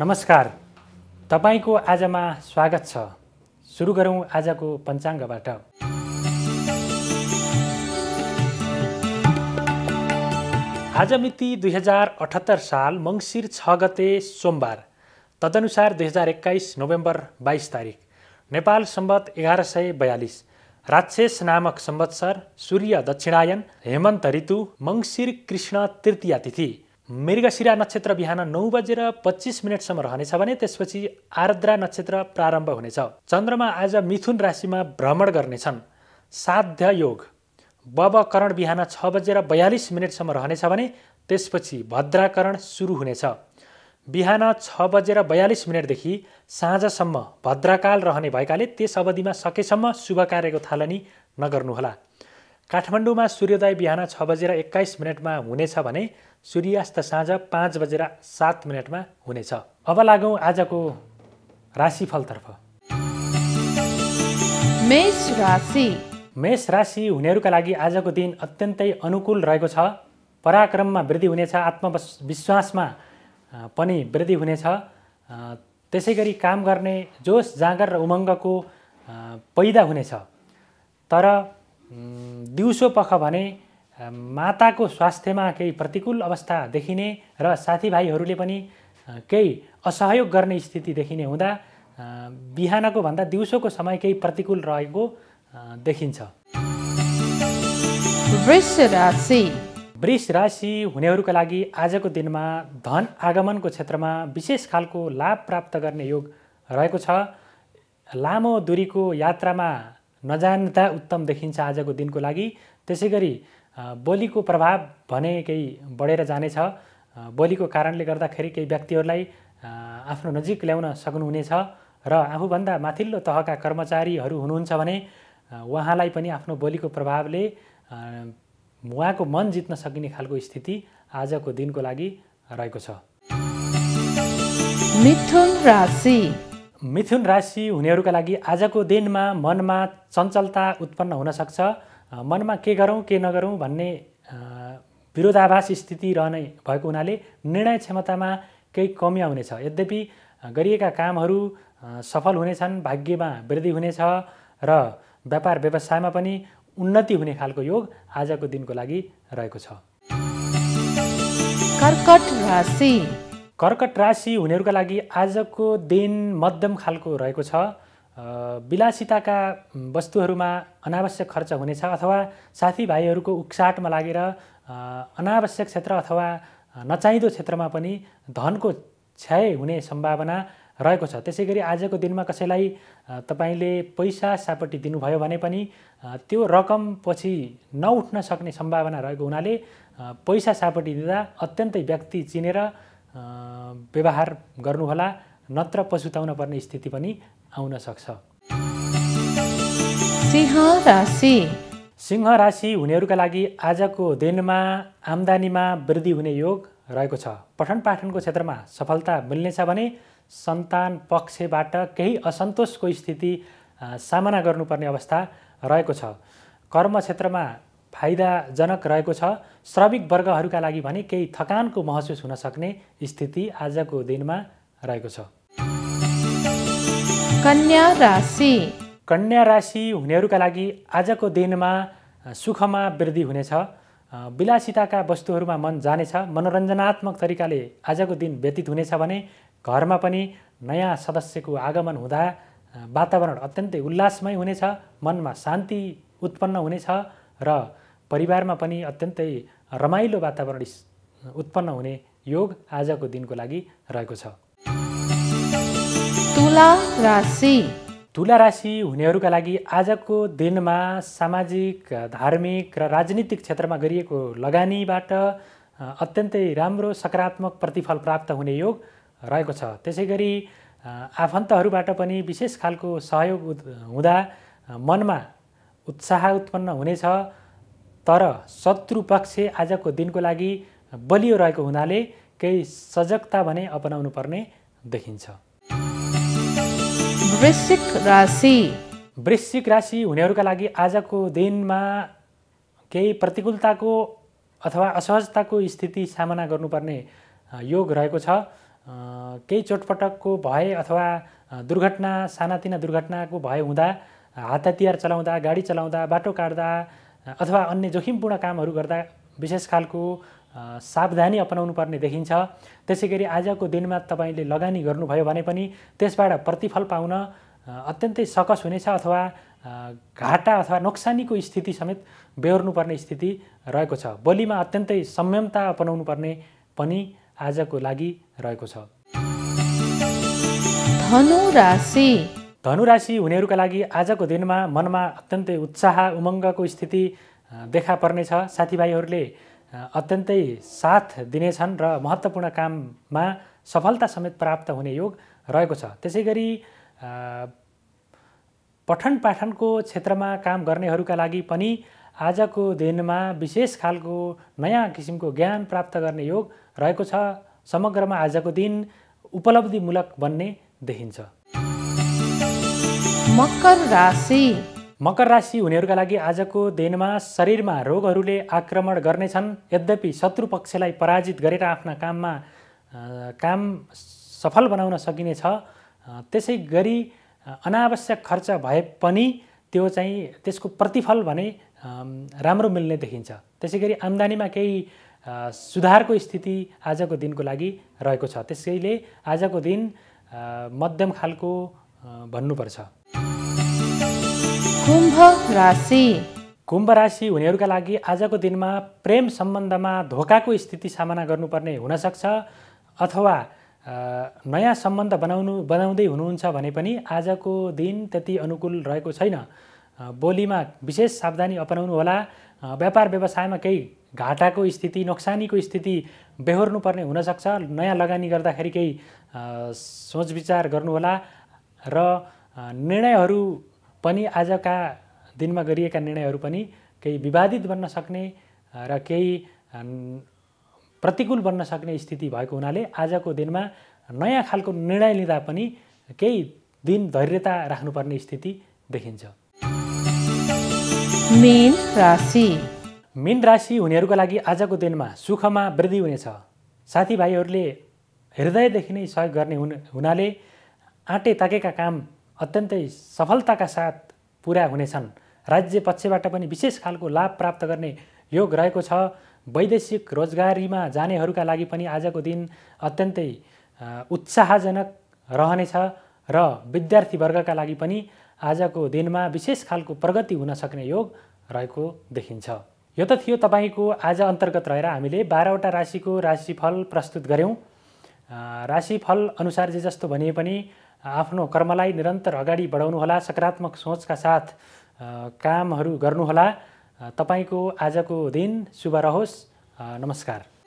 नमस्कार तपाईँको आजमा स्वागत छ सुरु गरौँ आजको पञ्चाङ्गबाट आज मिति दुई हजार अठहत्तर साल मङ्सिर छ गते सोमबार तदनुसार दुई हजार एक्काइस नोभेम्बर बाइस तारिक नेपाल सम्बत एघार सय बयालिस राक्षेस नामक संवत्सर सूर्य दक्षिणायन हेमन्त ऋतु मङ्सिर कृष्ण तृतीया तिथि मृगशिरा नक्षत्र बिहान नौ बजेर पच्चिस मिनटसम्म रहनेछ भने त्यसपछि आर्द्रा नक्षत्र प्रारम्भ हुनेछ चन्द्रमा आज मिथुन राशिमा भ्रमण गर्नेछन् साध्य योग बबकरण बिहान छ बजेर बयालिस मिनटसम्म रहनेछ भने त्यसपछि भद्राकरण सुरु हुनेछ बिहान छ बजेर बयालिस मिनटदेखि साँझसम्म भद्राकाल रहने भएकाले त्यस अवधिमा सकेसम्म शुभ कार्यको थालनी नगर्नुहोला काठमाडौँमा सूर्योदय बिहान छ बजेर एक्काइस मिनटमा हुनेछ भने सूर्यास्त साँझ पाँच बजेर सात मिनटमा हुनेछ अब लागौँ आजको राशिफलतर्फ मेष राशि मेष राशि हुनेहरूका लागि आजको दिन अत्यन्तै अनुकूल रहेको छ पराक्रममा वृद्धि हुनेछ आत्मविश्वासमा पनि वृद्धि हुनेछ त्यसै गरी काम गर्ने जोस जाँगर र उमङ्गको पैदा हुनेछ तर दिउँसो पख भने माताको स्वास्थ्यमा केही प्रतिकूल अवस्था देखिने र साथीभाइहरूले पनि केही असहयोग गर्ने स्थिति देखिने हुँदा बिहानको भन्दा दिउँसोको समय केही प्रतिकूल रहेको देखिन्छ वृष राशि हुनेहरूका लागि आजको दिनमा धन आगमनको क्षेत्रमा विशेष खालको लाभ प्राप्त गर्ने योग रहेको छ लामो दूरीको यात्रामा नजान्दा उत्तम देखिन्छ आजको दिनको लागि त्यसै गरी बोलीको प्रभाव भने केही बढेर जानेछ बोलीको कारणले गर्दाखेरि केही व्यक्तिहरूलाई आफ्नो नजिक ल्याउन सक्नुहुनेछ र आफूभन्दा माथिल्लो तहका कर्मचारीहरू हुनुहुन्छ भने उहाँलाई पनि आफ्नो बोलीको प्रभावले उहाँको मन जित्न सकिने खालको स्थिति आजको दिनको लागि रहेको छ मिथुन राशि मिथुन राशि हुनेहरूका लागि आजको दिनमा मनमा चञ्चलता उत्पन्न हुनसक्छ मनमा के गरौँ के नगरौँ भन्ने विरोधाभास स्थिति रहने भएको हुनाले निर्णय क्षमतामा केही कमी आउनेछ यद्यपि गरिएका कामहरू सफल हुनेछन् भाग्यमा वृद्धि हुनेछ र व्यापार व्यवसायमा पनि उन्नति हुने खालको योग आजको दिनको लागि रहेको छ कर्कट राशि कर्कट राशि हुनेहरूका लागि आजको दिन मध्यम खालको रहेको छ विलासिताका वस्तुहरूमा अनावश्यक खर्च हुनेछ अथवा साथीभाइहरूको उक्साटमा लागेर अनावश्यक क्षेत्र अथवा नचाहिँदो क्षेत्रमा पनि धनको क्षय हुने सम्भावना रहेको छ त्यसै गरी आजको दिनमा कसैलाई तपाईँले पैसा सापट्टि दिनुभयो भने पनि त्यो रकम पछि नउठ्न सक्ने सम्भावना रहेको हुनाले पैसा सापट्टि दिँदा अत्यन्तै व्यक्ति चिनेर व्यवहार गर्नुहोला नत्र पछुताउन पर्ने स्थिति पनि आउन सक्छ सिंह राशि सिंह राशि हुनेहरूका लागि आजको दिनमा आम्दानीमा वृद्धि हुने योग रहेको छ पठन पाठनको क्षेत्रमा सफलता मिल्नेछ भने सन्तान पक्षबाट केही असन्तोषको स्थिति सामना गर्नुपर्ने अवस्था रहेको छ कर्म क्षेत्रमा फाइदाजनक रहेको छ श्रमिक वर्गहरूका लागि भने केही थकानको महसुस हुन सक्ने स्थिति आजको दिनमा रहेको छ कन्या राशि कन्या राशि हुनेहरूका लागि आजको दिनमा सुखमा वृद्धि हुनेछ विलासिताका वस्तुहरूमा मन जानेछ मनोरञ्जनात्मक तरिकाले आजको दिन व्यतीत हुनेछ भने घरमा पनि नयाँ सदस्यको आगमन हुँदा वातावरण अत्यन्तै उल्लासमय हुनेछ मनमा शान्ति उत्पन्न हुनेछ र परिवारमा पनि अत्यन्तै रमाइलो वातावरण उत्पन्न हुने योग आजको दिनको लागि रहेको छ तुला राशि तुला राशि हुनेहरूका लागि आजको दिनमा सामाजिक धार्मिक र राजनीतिक क्षेत्रमा गरिएको लगानीबाट अत्यन्तै राम्रो सकारात्मक प्रतिफल प्राप्त हुने योग रहेको छ त्यसै गरी आफन्तहरूबाट पनि विशेष खालको सहयोग हुँदा मनमा उत्साह उत्पन्न हुनेछ तर शत्रु शत्रुपक्ष आजको दिनको लागि बलियो रहेको हुनाले केही सजगता भने अपनाउनु पर्ने देखिन्छ वृश्चिक राशि वृश्चिक राशि हुनेहरूका लागि आजको दिनमा केही प्रतिकूलताको अथवा असहजताको स्थिति सामना गर्नुपर्ने योग रहेको छ केही चोटपटकको भय अथवा दुर्घटना सानातिना दुर्घटनाको भय हुँदा हात हतियार चलाउँदा गाडी चलाउँदा बाटो काट्दा अथवा अन्य जोखिमपूर्ण कामहरू गर्दा विशेष खालको सावधानी अपनाउनु पर्ने देखिन्छ त्यसै गरी आजको दिनमा तपाईँले लगानी गर्नुभयो भने पनि त्यसबाट प्रतिफल पाउन अत्यन्तै सकस हुनेछ अथवा घाटा अथवा नोक्सानीको स्थिति समेत बेहोर्नुपर्ने स्थिति रहेको छ बोलीमा अत्यन्तै संयमता अपनाउनु पर्ने पनि आजको लागि रहेको छ धनु राशि धनुराशि हुनेहरूका लागि आजको दिनमा मनमा अत्यन्तै उत्साह उमङ्गको स्थिति देखा पर्नेछ साथीभाइहरूले अत्यन्तै साथ दिनेछन् र महत्त्वपूर्ण काममा सफलता समेत प्राप्त हुने योग रहेको छ त्यसै गरी पठन पाठनको क्षेत्रमा काम गर्नेहरूका लागि पनि आजको दिनमा विशेष खालको नयाँ किसिमको ज्ञान प्राप्त गर्ने योग रहेको छ समग्रमा आजको दिन उपलब्धिमूलक बन्ने देखिन्छ मकर राशि मकर राशि हुनेहरूका लागि आजको दिनमा शरीरमा रोगहरूले आक्रमण गर्नेछन् यद्यपि शत्रु पक्षलाई पराजित गरेर आफ्ना काममा काम सफल बनाउन सकिनेछ त्यसै गरी अनावश्यक खर्च भए पनि त्यो चाहिँ त्यसको प्रतिफल भने राम्रो मिल्ने देखिन्छ त्यसै गरी आम्दानीमा केही सुधारको स्थिति आजको दिनको लागि रहेको छ त्यसैले आजको दिन मध्यम खालको भन्नुपर्छ कुम्भ राशि कुम्भ राशि हुनेहरूका लागि आजको दिनमा प्रेम सम्बन्धमा धोकाको स्थिति सामना गर्नुपर्ने हुनसक्छ अथवा नयाँ सम्बन्ध बनाउनु बनाउँदै हुनुहुन्छ भने पनि आजको दिन त्यति अनुकूल रहेको छैन बोलीमा विशेष सावधानी अपनाउनु होला व्यापार व्यवसायमा केही घाटाको स्थिति नोक्सानीको स्थिति बेहोर्नुपर्ने हुनसक्छ नयाँ लगानी गर्दाखेरि केही सोच विचार गर्नुहोला र निर्णयहरू पनि आजका दिनमा गरिएका निर्णयहरू पनि केही विवादित बन्न सक्ने र केही प्रतिकूल बन्न सक्ने स्थिति भएको हुनाले आजको दिनमा नयाँ खालको निर्णय लिँदा पनि केही दिन धैर्यता राख्नुपर्ने स्थिति देखिन्छ मेन राशि मीन राशि हुनेहरूको लागि आजको दिनमा सुखमा वृद्धि हुनेछ साथीभाइहरूले हृदयदेखि नै सहयोग गर्ने हुन हुनाले आँटे ताकेका काम अत्यन्तै सफलताका साथ पुरा हुनेछन् राज्य पक्षबाट पनि विशेष खालको लाभ प्राप्त गर्ने योग रहेको छ वैदेशिक रोजगारीमा जानेहरूका लागि पनि आजको दिन अत्यन्तै उत्साहजनक रहनेछ र विद्यार्थीवर्गका लागि पनि आजको दिनमा विशेष खालको प्रगति हुन सक्ने योग रहेको देखिन्छ यो त थियो तपाईँको आज अन्तर्गत रहेर हामीले बाह्रवटा राशिको राशिफल प्रस्तुत गऱ्यौँ राशिफल अनुसार जे जस्तो भनिए पनि आफ्नो कर्मलाई निरन्तर अगाडि बढाउनुहोला सकारात्मक सोचका साथ कामहरू गर्नुहोला तपाईँको आजको दिन शुभ रहोस् नमस्कार